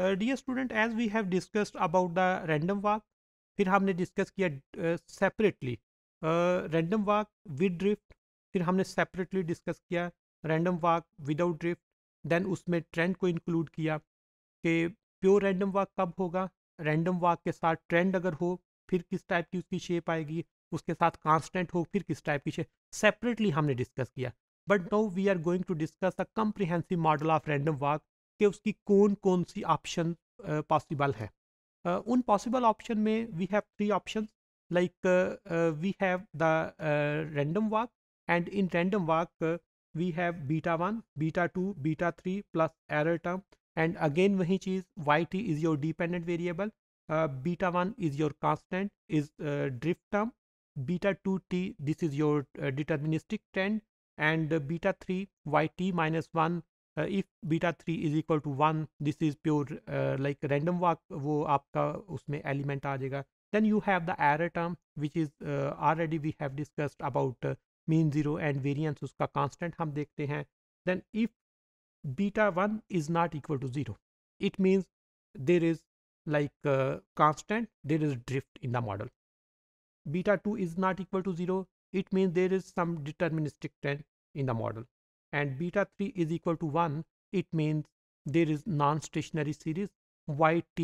dear student as we have discussed about the random walk फिर हमने discuss किया separately random walk with drift फिर हमने separately discuss किया random walk without drift then उसमें trend को इंक्लूड किया कि प्योर रैंडम वाक कब होगा रैंडम वाक के साथ ट्रेंड अगर हो फिर किस टाइप की उसकी शेप आएगी उसके साथ कांस्टेंट हो फिर किस टाइप की शेप सेपरेटली हमने डिस्कस किया but now we are going to discuss a comprehensive model of random walk कि उसकी कौन कौन सी ऑप्शन पॉसिबल है उन पॉसिबल ऑप्शन में we have three option like we have the random walk and in random walk we have beta one beta two beta three plus error term and again वही चीज़ Y T is your dependent variable beta one is your constant is drift term beta two T this is your deterministic trend and beta three Y T minus one uh, if beta 3 is equal to 1 this is pure uh, like random walk वो आपका उसमें element आ जाएगा then you have the error term which is uh, already we have discussed about uh, mean zero and variance उसका constant हम देखते हैं then if beta 1 is not equal to 0 it means there is like uh, constant there is drift in the model beta 2 is not equal to 0 it means there is some deterministic trend in the model and beta 3 is equal to 1, it means there is non-stationary series yt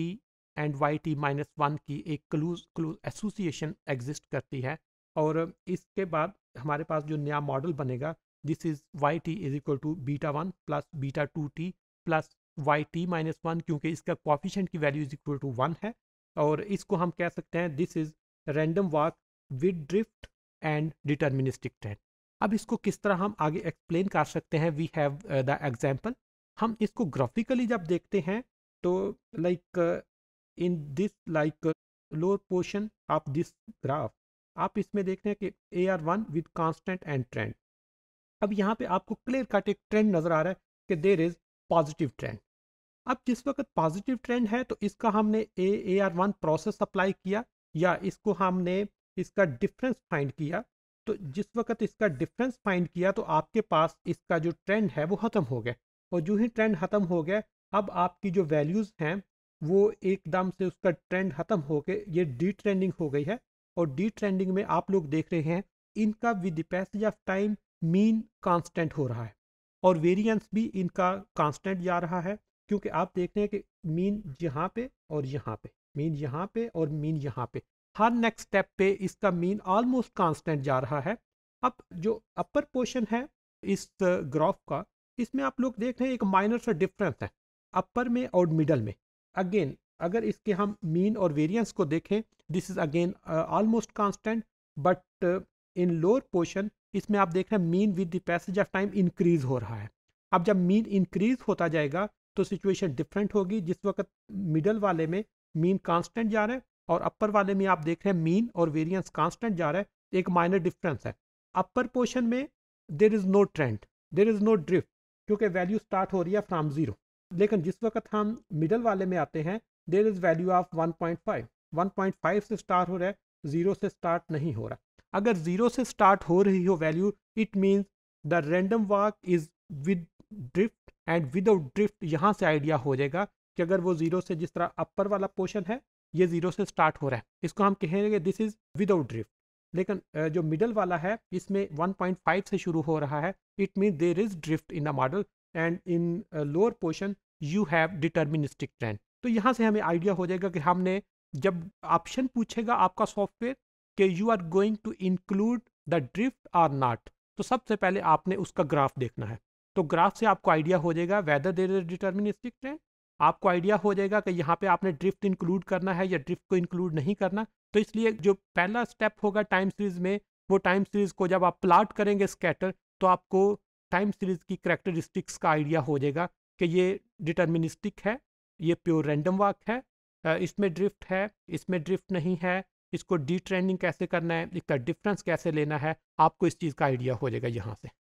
and Y T minus one की एक clues clues association exist करती है और इसके बाद हमारे पास जो नया मॉडल बनेगा this is Y T is equal to beta one plus beta two T plus Y T minus one क्योंकि इसका कॉफिशेंट की value is equal to one है और इसको हम कह सकते हैं this is random walk with drift and deterministic trend अब इसको किस तरह हम आगे एक्सप्लेन कर सकते हैं वी हैव द एग्जाम्पल हम इसको ग्राफिकली जब देखते हैं तो like in this like lower portion of this graph आप इसमें देख रहे हैं कि A R one with constant and trend अब यहाँ पे आपको क्लियर कट एक ट्रेंड नज़र आ रहा है कि देर इज़ पॉजिटिव ट्रेंड अब जिस वक्त पॉजिटिव ट्रेंड है तो इसका हमने A A R one process apply किया या इसको हमने इसका डिफरेंस फाइंड किया तो जिस वक्त इसका डिफरेंस फाइंड किया तो आपके पास इसका जो ट्रेंड है वो ख़त्म हो गया और जो ही ट्रेंड ख़त्म हो गया अब आपकी जो वैल्यूज़ हैं वो एकदम से उसका ट्रेंड ख़त्म हो के ये डी ट्रेंडिंग हो गई है और डी ट्रेंडिंग में आप लोग देख रहे हैं इनका with the passage of time mean constant हो रहा है और वेरिएंस भी इनका कांस्टेंट जा रहा है क्योंकि आप देख रहे हैं कि मीन यहाँ पे और यहाँ पे मीन यहाँ पे और मीन यहाँ पे हर नेक्स्ट स्टेप पे इसका मीन ऑलमोस्ट कांस्टेंट जा रहा है अब जो अपर पोर्शन है इस ग्राफ uh, का इसमें आप लोग देख रहे हैं एक माइनर सा डिफरेंस है अपर में और मिडल में अगेन अगर इसके हम मीन और वेरिएंस को देखें this is again almost constant but in lower portion इसमें आप देख रहे हैं mean with the passage of time increase हो रहा है अब जब मीन इंक्रीज होता जाएगा तो सिचुएशन डिफरेंट होगी जिस वक्त मिडल वाले में मीन कांस्टेंट जा रहा है और अपर वाले में आप देख रहे हैं मीन और वेरियंस कांस्टेंट जा रहा है तो एक माइनर डिफरेंस है अपर पोर्शन में there is no trend there is no drift क्योंकि वैल्यू स्टार्ट हो रही है फ्राम ज़ीरो लेकिन जिस वक्त हम मिडल वाले में आते हैं there is value of one one point five point five से स्टार्ट हो रहा है ज़ीरो से स्टार्ट नहीं हो रहा अगर ज़ीरो से स्टार्ट हो रही हो value it means the random walk is with drift and without drift यहाँ से आइडिया हो जाएगा कि अगर वो ज़ीरो से जिस तरह अपर वाला पोर्शन है ये जीरो से स्टार्ट हो रहा है इसको हम कहेंगे दिस इज विदाउट ड्रिफ्ट लेकिन जो मिडल वाला है इसमें 1.5 से शुरू हो रहा है it mean there is drift in the model and in lower portion you have deterministic trend तो यहाँ से हमें आइडिया हो जाएगा कि हमने जब ऑप्शन पूछेगा आपका सॉफ्टवेयर कि you are going to include the drift or not तो सबसे पहले आपने उसका ग्राफ देखना है तो ग्राफ से आपको आइडिया हो जाएगा whether there is deterministic trend आपको आइडिया हो जाएगा कि यहाँ पे आपने ड्रिफ्ट इंक्लूड करना है या ड्रिफ्ट को इंक्लूड नहीं करना तो इसलिए जो पहला स्टेप होगा टाइम सीरीज में वो टाइम सीरीज को जब आप प्लाट करेंगे स्कैटर तो आपको टाइम सीरीज की करेक्टरिस्टिक्स का आइडिया हो जाएगा कि ये डिटर्मिनिस्टिक है ये प्योर रैंडम वर्क है इसमें ड्रिफ्ट है इसमें ड्रिफ्ट नहीं है इसको डी ट्रेंडिंग कैसे करना है इसका डिफरेंस कैसे लेना है आपको इस चीज़ का आइडिया हो जाएगा यहाँ से